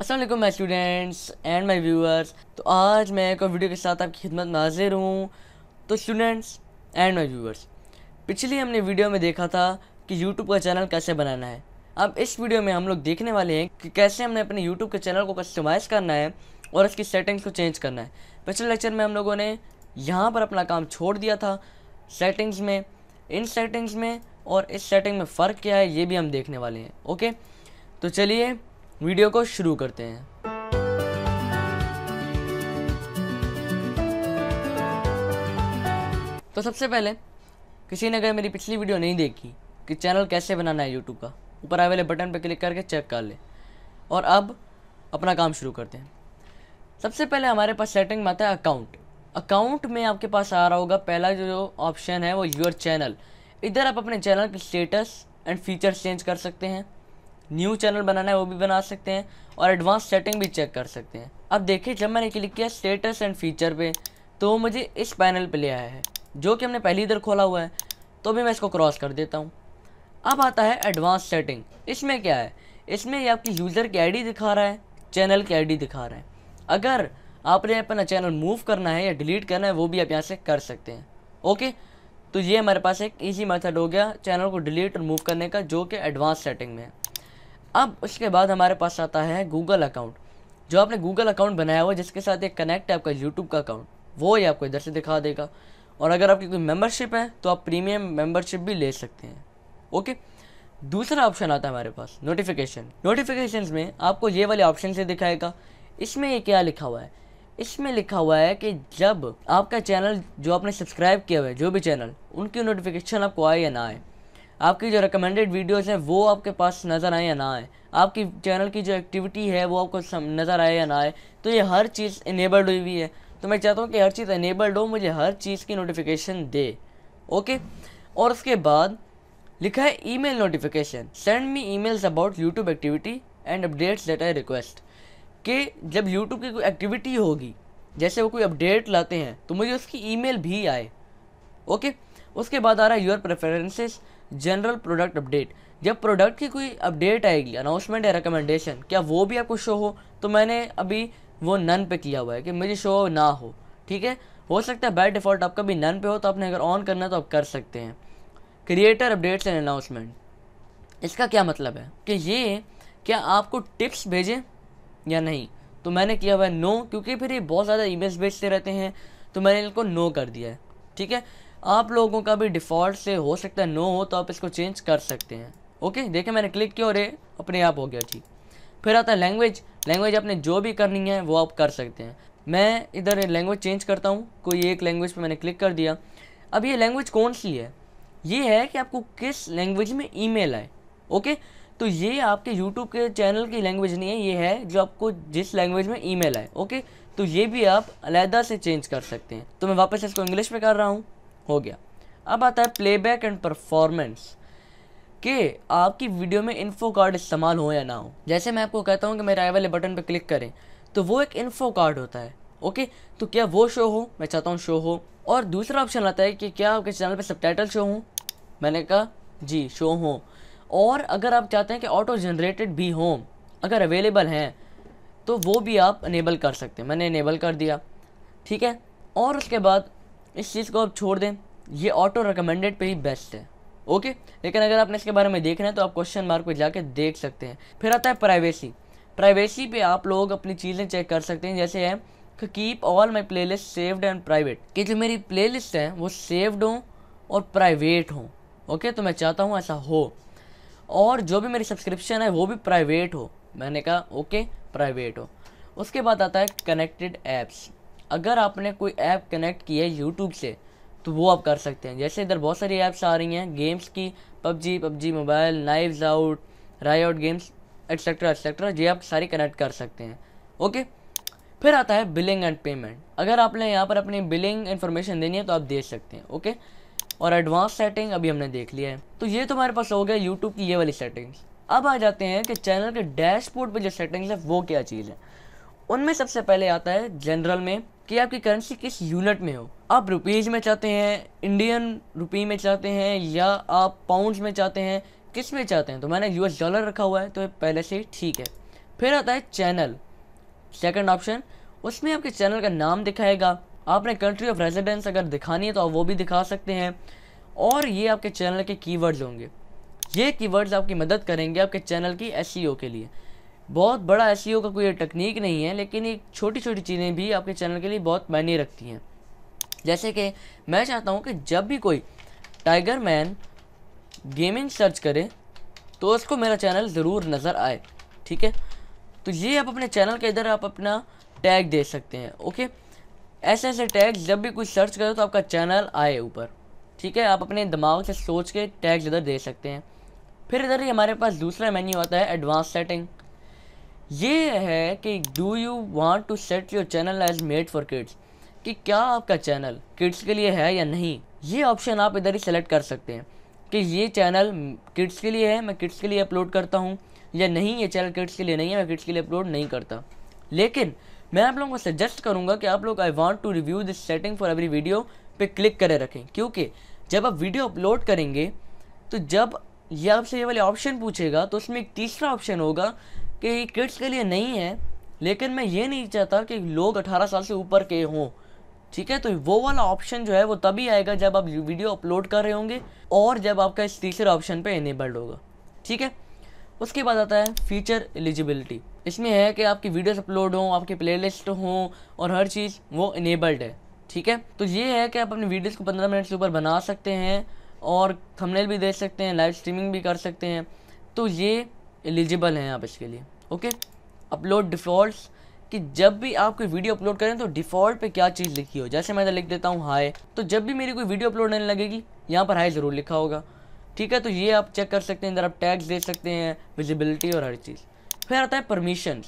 Aslam my students and my viewers तो आज मैं एक वीडियो के साथ आपकी खिदमत में हाजिर हूँ तो स्टूडेंट्स एंड माई व्यूअर्स पिछली हमने वीडियो में देखा था कि यूट्यूब का चैनल कैसे बनाना है अब इस वीडियो में हम लोग देखने वाले हैं कि कैसे हमने अपने यूट्यूब के चैनल को कस्टमाइज़ करना है और उसकी सेटिंग्स को चेंज करना है पिछले लेक्चर में हम लोगों ने यहाँ पर अपना काम छोड़ दिया था सेटिंग्स में इन सेटिंग्स में और इस सेटिंग में फ़र्क क्या है ये भी हम देखने वाले हैं ओके तो चलिए वीडियो को शुरू करते हैं तो सबसे पहले किसी ने अगर मेरी पिछली वीडियो नहीं देखी कि चैनल कैसे बनाना है यूट्यूब का ऊपर आए वाले बटन पर क्लिक करके चेक कर ले और अब अपना काम शुरू करते हैं सबसे पहले हमारे पास सेटिंग में आता है अकाउंट अकाउंट में आपके पास आ रहा होगा पहला जो ऑप्शन है वो योर चैनल इधर आप अपने चैनल के स्टेटस एंड फीचर्स चेंज कर सकते हैं न्यू चैनल बनाना है वो भी बना सकते हैं और एडवांस सेटिंग भी चेक कर सकते हैं अब देखिए जब मैंने क्लिक किया स्टेटस एंड फीचर पे तो मुझे इस पैनल पे ले आया है जो कि हमने पहले इधर खोला हुआ है तो भी मैं इसको क्रॉस कर देता हूँ अब आता है एडवांस सेटिंग इसमें क्या है इसमें ये आपकी यूज़र की आई दिखा रहा है चैनल की आई दिखा रहा है अगर आपने अपना चैनल मूव करना है या डिलीट करना है वो भी आप यहाँ से कर सकते हैं ओके तो ये हमारे पास एक ईजी मेथड हो गया चैनल को डिलीट और मूव करने का जो कि एडवांस सेटिंग में है अब उसके बाद हमारे पास आता है गूगल अकाउंट जो आपने गूगल अकाउंट बनाया हुआ है जिसके साथ एक कनेक्ट है आपका यूट्यूब का अकाउंट वो ही आपको इधर से दिखा देगा और अगर आपकी कोई मेंबरशिप है तो आप प्रीमियम मेंबरशिप भी ले सकते हैं ओके दूसरा ऑप्शन आता है हमारे पास नोटिफिकेशन नोटिफिकेशन में आपको ये वाले ऑप्शन से दिखाएगा इसमें ये क्या लिखा हुआ है इसमें लिखा हुआ है कि जब आपका चैनल जो आपने सब्सक्राइब किया हुआ है जो भी चैनल उनकी नोटिफिकेशन आपको आए या ना आए आपकी जो रिकमेंडेड वीडियोज़ हैं वो आपके पास नज़र आए या ना आए आपकी चैनल की जो एक्टिविटी है वो आपको नज़र आए या ना आए तो ये हर चीज़ इनेबल्ड हुई हुई है तो मैं चाहता हूँ कि हर चीज़ इनेबल्ड हो मुझे हर चीज़ की नोटिफिकेशन दे ओके और उसके बाद लिखा है email notification send me emails about YouTube activity and updates let I request कि जब यूट्यूब की कोई एक्टिविटी होगी जैसे वो कोई अपडेट लाते हैं तो मुझे उसकी ईमेल भी आए ओके उसके बाद आ रहा है your preferences general product update जब प्रोडक्ट की कोई अपडेट आएगी अनाउंसमेंट या रिकमेंडेशन क्या वो भी आपको शो हो तो मैंने अभी वो नन पे किया हुआ है कि मुझे शो ना हो ठीक है हो सकता है बैड डिफ़ॉल्ट आपका भी नन पे हो तो आपने अगर ऑन करना है तो आप कर सकते हैं क्रिएटर अपडेट्स एंड अनाउंसमेंट इसका क्या मतलब है कि ये क्या आपको टिप्स भेजें या नहीं तो मैंने किया हुआ है नो क्योंकि फिर ये बहुत ज़्यादा ईमेल्स भेजते रहते हैं तो मैंने इनको नो कर दिया है ठीक है आप लोगों का भी डिफ़ॉल्ट से हो सकता है नो हो तो आप इसको चेंज कर सकते हैं ओके देखें मैंने क्लिक किया और ये अपने आप हो गया ठीक फिर आता है लैंग्वेज लैंग्वेज आपने जो भी करनी है वो आप कर सकते हैं मैं इधर लैंग्वेज चेंज करता हूँ कोई एक लैंग्वेज पर मैंने क्लिक कर दिया अब ये लैंग्वेज कौन सी है ये है कि आपको किस लैंग्वेज में मेल आए ओके तो ये आपके यूट्यूब के चैनल की लैंग्वेज नहीं है ये है जो आपको जिस लैंग्वेज में ईमेल आए ओके तो ये भी आप अलहदा से चेंज कर सकते हैं तो मैं वापस इसको इंग्लिश में कर रहा हूँ हो गया अब आता है प्लेबैक एंड परफॉर्मेंस कि आपकी वीडियो में इन्फो कार्ड इस्तेमाल हो या ना हो जैसे मैं आपको कहता हूँ कि मेरे आई वाले बटन पर क्लिक करें तो वो एक इन्फो कार्ड होता है ओके तो क्या वो शो हो मैं चाहता हूँ शो हो और दूसरा ऑप्शन आता है कि क्या आपके चैनल सब टाइटल शो हों मैंने कहा जी शो हों और अगर आप चाहते हैं कि ऑटो जनरेटेड भी हों अगर अवेलेबल हैं तो वो भी आप इनेबल कर सकते हैं मैंने इनेबल कर दिया ठीक है और उसके बाद इस चीज़ को आप छोड़ दें ये ऑटो रिकमेंडेड पे ही बेस्ट है ओके लेकिन अगर आपने इसके बारे में देखना है तो आप क्वेश्चन मार्क पे जाके देख सकते हैं फिर आता है प्राइवेसी प्राइवेसी पे आप लोग अपनी चीज़ें चेक कर सकते हैं जैसे है कि keep all my playlist saved and private कि जो मेरी प्ले लिस्ट है वो सेव्ड हों और प्राइवेट हों ओके तो मैं चाहता हूँ ऐसा हो और जो भी मेरी सब्सक्रिप्शन है वो भी प्राइवेट हो मैंने कहा ओके प्राइवेट हो उसके बाद आता है कनेक्टेड ऐप्स अगर आपने कोई ऐप कनेक्ट की है यूट्यूब से तो वो आप कर सकते हैं जैसे इधर बहुत सारी ऐप्स आ रही हैं गेम्स की PUBG PUBG mobile knives out out games etcetera etcetera ये आप सारी कनेक्ट कर सकते हैं ओके फिर आता है बिलिंग एंड पेमेंट अगर आपने यहाँ पर अपनी बिलिंग इन्फॉर्मेशन देनी है तो आप दे सकते हैं ओके और एडवांस सेटिंग अभी हमने देख लिया है तो ये तुम्हारे तो पास हो गया यूट्यूब की ये वाली सेटिंग्स अब आ जाते हैं कि चैनल के डैशबोर्ड पर जो सेटिंग्स है वो क्या चीज़ है उनमें सबसे पहले आता है जनरल में कि आपकी करेंसी किस यूनिट में हो आप रुपीज़ में चाहते हैं इंडियन रुपी में चाहते हैं या आप पाउंड्स में चाहते हैं किस में चाहते हैं तो मैंने यूएस डॉलर रखा हुआ है तो पहले से ठीक है फिर आता है चैनल सेकंड ऑप्शन उसमें आपके चैनल का नाम दिखाएगा आपने कंट्री ऑफ रेजिडेंस अगर दिखानी है तो आप वो भी दिखा सकते हैं और ये आपके चैनल के कीवर्ड्स होंगे ये कीवर्ड्स आपकी मदद करेंगे आपके चैनल की एस e के लिए बहुत बड़ा एस e का कोई टेक्निक नहीं है लेकिन ये छोटी छोटी चीज़ें भी आपके चैनल के लिए बहुत मायने रखती हैं जैसे कि मैं चाहता हूँ कि जब भी कोई टाइगर मैन गेमिंग सर्च करे तो उसको मेरा चैनल ज़रूर नज़र आए ठीक है तो ये आप अपने चैनल के इधर आप अपना टैग दे सकते हैं ओके ऐसे ऐसे टैग जब भी कोई सर्च करो तो आपका चैनल आए ऊपर ठीक है आप अपने दिमाग से सोच के टैग इधर दे सकते हैं फिर इधर ही हमारे पास दूसरा मेन्यू आता है एडवांस सेटिंग ये है कि do you want to set your channel as made for kids कि क्या आपका चैनल किड्स के लिए है या नहीं ये ऑप्शन आप इधर ही सेलेक्ट कर सकते हैं कि ये चैनल किड्स के लिए है मैं किड्स के लिए अपलोड करता हूँ या नहीं ये चैनल किड्स के लिए नहीं है मैं किड्स के लिए अपलोड नहीं करता लेकिन मैं आप लोगों को सजेस्ट करूँगा कि आप लोग I want to review this setting for every video पे क्लिक करे रखें क्योंकि जब आप वीडियो अपलोड करेंगे तो जब ये आपसे ये वाले ऑप्शन पूछेगा तो उसमें एक तीसरा ऑप्शन होगा कि किड्स के लिए नहीं है लेकिन मैं ये नहीं चाहता कि लोग 18 साल से ऊपर के हों ठीक है तो वो वाला ऑप्शन जो है वो तभी आएगा जब आप वीडियो अपलोड कर रहे होंगे और जब आपका इस तीसरे ऑप्शन पे इनेबल्ड होगा ठीक है उसके बाद आता है फीचर एलिजिबिलिटी इसमें है कि आपकी वीडियोस अपलोड हों आपकी प्लेलिस्ट हों और हर चीज़ वो इनेबल्ड है ठीक है तो ये है कि आप अपनी वीडियोज़ को पंद्रह मिनट से ऊपर बना सकते हैं और थंबनेल भी दे सकते हैं लाइव स्ट्रीमिंग भी कर सकते हैं तो ये एलिजिबल हैं आप इसके लिए ओके अपलोड डिफ़ॉल्ट कि जब भी आप कोई वीडियो अपलोड करें तो डिफ़ॉल्ट पे क्या चीज़ लिखी हो जैसे मैं लिख देता हूँ हाई तो जब भी मेरी कोई वीडियो अपलोड होने लगेगी यहाँ पर हाई ज़रूर लिखा होगा ठीक है तो ये आप चेक कर सकते हैं इधर आप टैग्स दे सकते हैं विजिबिलिटी और हर चीज़ फिर आता है परमिशन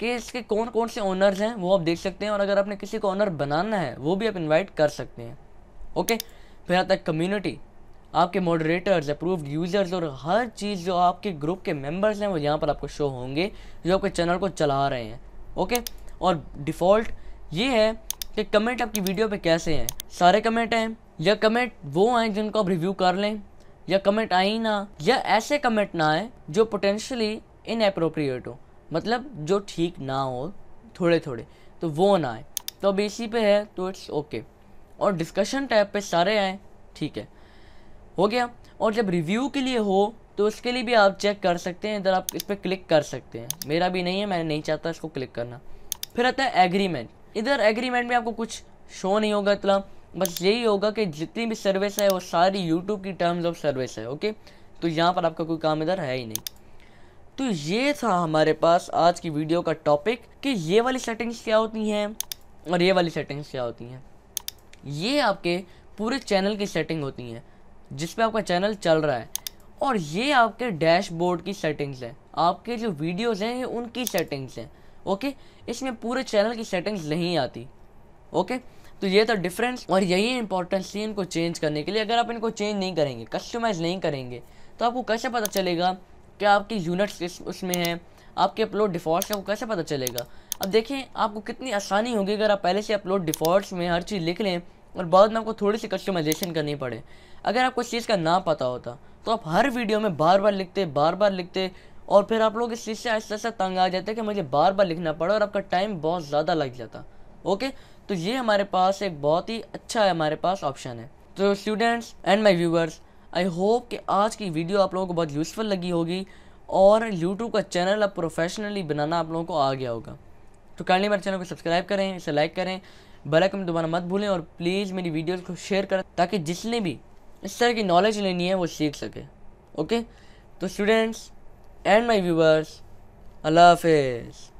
कि इसके कौन कौन से ऑनर्स हैं वो आप देख सकते हैं और अगर आपने किसी को ऑनर बनाना है वो भी आप इन्वाइट कर सकते हैं ओके फिर आता है कम्यूनिटी आपके मॉडरेटर्स अप्रूव्ड यूज़र्स और हर चीज़ जो आपके ग्रुप के मेंबर्स हैं वो यहाँ पर आपको शो होंगे जो आपके चैनल को चला रहे हैं ओके और डिफ़ॉल्ट ये है कि कमेंट आपकी वीडियो पे कैसे हैं सारे कमेंट हैं या कमेंट वो आए जिनको आप रिव्यू कर लें या कमेंट आए ना या ऐसे कमेंट ना आए जो पोटेंशली इन अप्रोप्रिएट हो मतलब जो ठीक ना हो थोड़े थोड़े तो वो ना आए तो अब इसी पे है तो इट्स ओके और डिस्कशन टैब पर सारे आए ठीक है हो गया और जब रिव्यू के लिए हो तो उसके लिए भी आप चेक कर सकते हैं इधर आप इस पर क्लिक कर सकते हैं मेरा भी नहीं है मैं नहीं चाहता इसको क्लिक करना फिर आता है एग्रीमेंट इधर एग्रीमेंट में आपको कुछ शो नहीं होगा इतना बस यही होगा कि जितनी भी सर्विस है वो सारी यूट्यूब की टर्म्स ऑफ सर्विस है ओके तो यहाँ पर आपका कोई काम इधर है ही नहीं तो ये था हमारे पास आज की वीडियो का टॉपिक कि ये वाली सेटिंग्स क्या होती हैं और ये वाली सेटिंग्स क्या होती हैं ये आपके पूरे चैनल की सेटिंग होती हैं जिस पर आपका चैनल चल रहा है और ये आपके डैशबोर्ड की सेटिंग्स है आपके जो वीडियोस हैं ये उनकी सेटिंग्स हैं ओके इसमें पूरे चैनल की सेटिंग्स नहीं आती ओके तो ये था तो डिफरेंस और यही इंपॉर्टेंस थी इनको चेंज करने के लिए अगर आप इनको चेंज नहीं करेंगे कस्टमाइज नहीं करेंगे तो आपको कैसे पता चलेगा कि आपकी यूनिट्स किस उसमें हैं आपके अपलोड डिफ़ॉल्ट आपको कैसे पता चलेगा अब देखें आपको कितनी आसानी होगी अगर आप पहले से अपलोड डिफ़ॉल्ट में हर चीज़ लिख लें और बाद में आपको थोड़ी सी कस्टमाइजेशन करनी पड़े अगर आपको इस चीज़ का ना पता होता तो आप हर वीडियो में बार बार लिखते बार बार लिखते और फिर आप लोग इस चीज़ से ऐसा ऐसा तंग आ जाते कि मुझे बार बार लिखना पड़ा और आपका टाइम बहुत ज़्यादा लग जाता ओके तो ये हमारे पास एक बहुत ही अच्छा है हमारे पास ऑप्शन है तो students and my viewers I hope कि आज की वीडियो आप लोगों को बहुत यूज़फुल लगी होगी और यूट्यूब का चैनल अब प्रोफेशनली बनाना आप लोगों को आ गया होगा तो कल मेरे चैनल को सब्सक्राइब करें इसे लाइक करें बलक में दोबारा मत भूलें और प्लीज़ मेरी वीडियोज़ को शेयर करें ताकि जिसने भी इस तरह की नॉलेज लेनी है वो सीख सके ओके तो स्टूडेंट्स एंड माई व्यूवर्स अल्लाह हाफिज़